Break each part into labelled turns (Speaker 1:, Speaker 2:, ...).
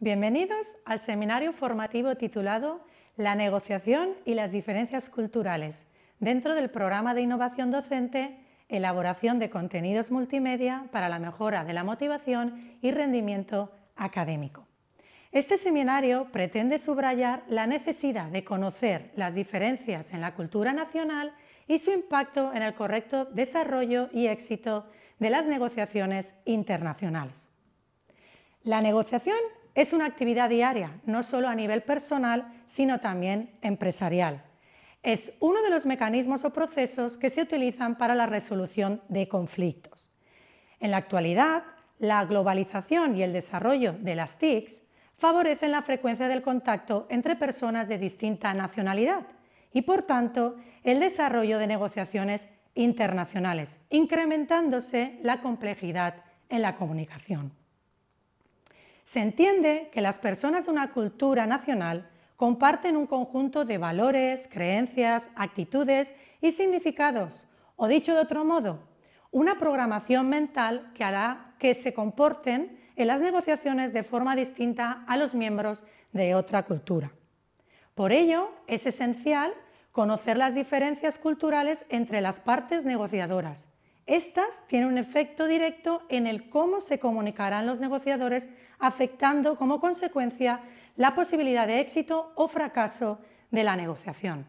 Speaker 1: Bienvenidos al seminario formativo titulado La negociación y las diferencias culturales dentro del programa de innovación docente, elaboración de contenidos multimedia para la mejora de la motivación y rendimiento académico. Este seminario pretende subrayar la necesidad de conocer las diferencias en la cultura nacional y su impacto en el correcto desarrollo y éxito de las negociaciones internacionales. La negociación es una actividad diaria, no solo a nivel personal, sino también empresarial. Es uno de los mecanismos o procesos que se utilizan para la resolución de conflictos. En la actualidad, la globalización y el desarrollo de las TICs favorecen la frecuencia del contacto entre personas de distinta nacionalidad y, por tanto, el desarrollo de negociaciones internacionales, incrementándose la complejidad en la comunicación. Se entiende que las personas de una cultura nacional comparten un conjunto de valores, creencias, actitudes y significados, o dicho de otro modo, una programación mental que hará que se comporten en las negociaciones de forma distinta a los miembros de otra cultura. Por ello, es esencial conocer las diferencias culturales entre las partes negociadoras. Estas tienen un efecto directo en el cómo se comunicarán los negociadores afectando como consecuencia la posibilidad de éxito o fracaso de la negociación.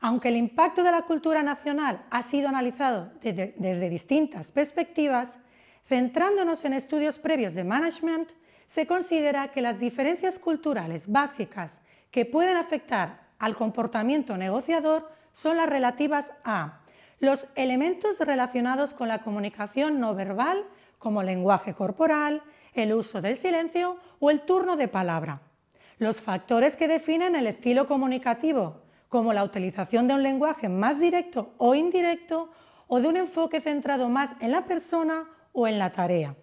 Speaker 1: Aunque el impacto de la cultura nacional ha sido analizado desde, distintas perspectivas, centrándonos en estudios previos de management, se considera que las diferencias culturales básicas que pueden afectar al comportamiento negociador son las relativas a los elementos relacionados con la comunicación no verbal como lenguaje corporal, el uso del silencio o el turno de palabra. Los factores que definen el estilo comunicativo, como la utilización de un lenguaje más directo o indirecto o de un enfoque centrado más en la persona o en la tarea.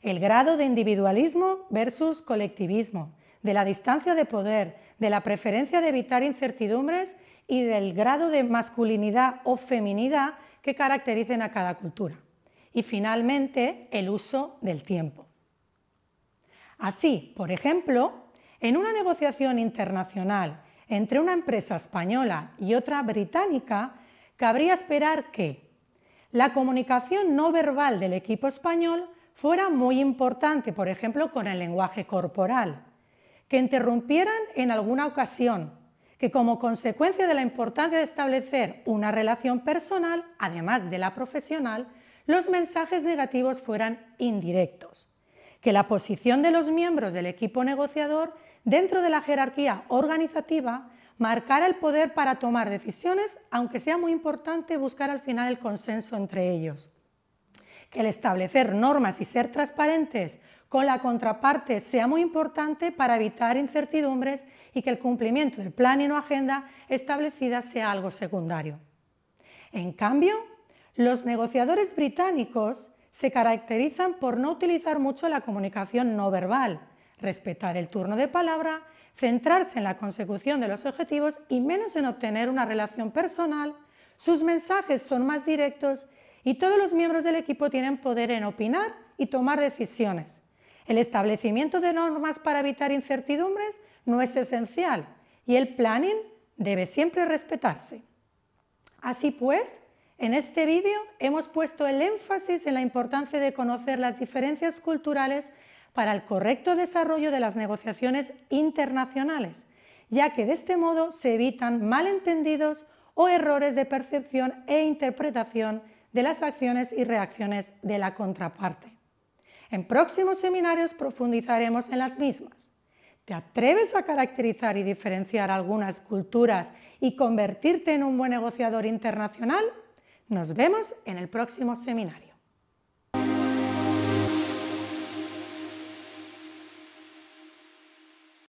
Speaker 1: El grado de individualismo versus colectivismo, de la distancia de poder, de la preferencia de evitar incertidumbres y del grado de masculinidad o feminidad que caractericen a cada cultura y finalmente el uso del tiempo. Así, por ejemplo, en una negociación internacional entre una empresa española y otra británica, cabría esperar que la comunicación no verbal del equipo español fuera muy importante, por ejemplo, con el lenguaje corporal, que interrumpieran en alguna ocasión, que como consecuencia de la importancia de establecer una relación personal, además de la profesional, los mensajes negativos fueran indirectos, que la posición de los miembros del equipo negociador dentro de la jerarquía organizativa marcara el poder para tomar decisiones, aunque sea muy importante buscar al final el consenso entre ellos, que el establecer normas y ser transparentes con la contraparte sea muy importante para evitar incertidumbres y que el cumplimiento del plan y no agenda establecida sea algo secundario. En cambio, los negociadores británicos se caracterizan por no utilizar mucho la comunicación no verbal, respetar el turno de palabra, centrarse en la consecución de los objetivos y menos en obtener una relación personal, sus mensajes son más directos y todos los miembros del equipo tienen poder en opinar y tomar decisiones. El establecimiento de normas para evitar incertidumbres no es esencial y el planning debe siempre respetarse. Así pues, en este vídeo hemos puesto el énfasis en la importancia de conocer las diferencias culturales para el correcto desarrollo de las negociaciones internacionales, ya que de este modo se evitan malentendidos o errores de percepción e interpretación de las acciones y reacciones de la contraparte. En próximos seminarios profundizaremos en las mismas. ¿Te atreves a caracterizar y diferenciar algunas culturas y convertirte en un buen negociador internacional? Nos vemos en el próximo seminario.